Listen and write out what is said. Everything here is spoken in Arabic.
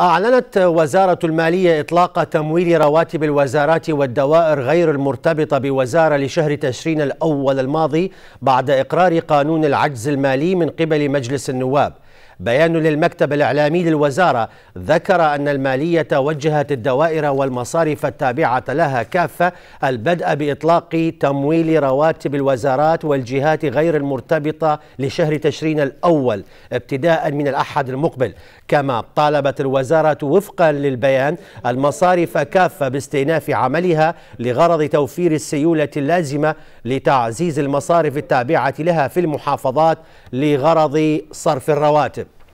أعلنت وزارة المالية إطلاق تمويل رواتب الوزارات والدوائر غير المرتبطة بوزارة لشهر تشرين الأول الماضي بعد إقرار قانون العجز المالي من قبل مجلس النواب بيان للمكتب الإعلامي للوزارة ذكر أن المالية وجهت الدوائر والمصارف التابعة لها كافة البدء بإطلاق تمويل رواتب الوزارات والجهات غير المرتبطة لشهر تشرين الأول ابتداء من الأحد المقبل كما طالبت الوزارة وفقا للبيان المصارف كافة باستئناف عملها لغرض توفير السيولة اللازمة لتعزيز المصارف التابعة لها في المحافظات لغرض صرف الرواتب katib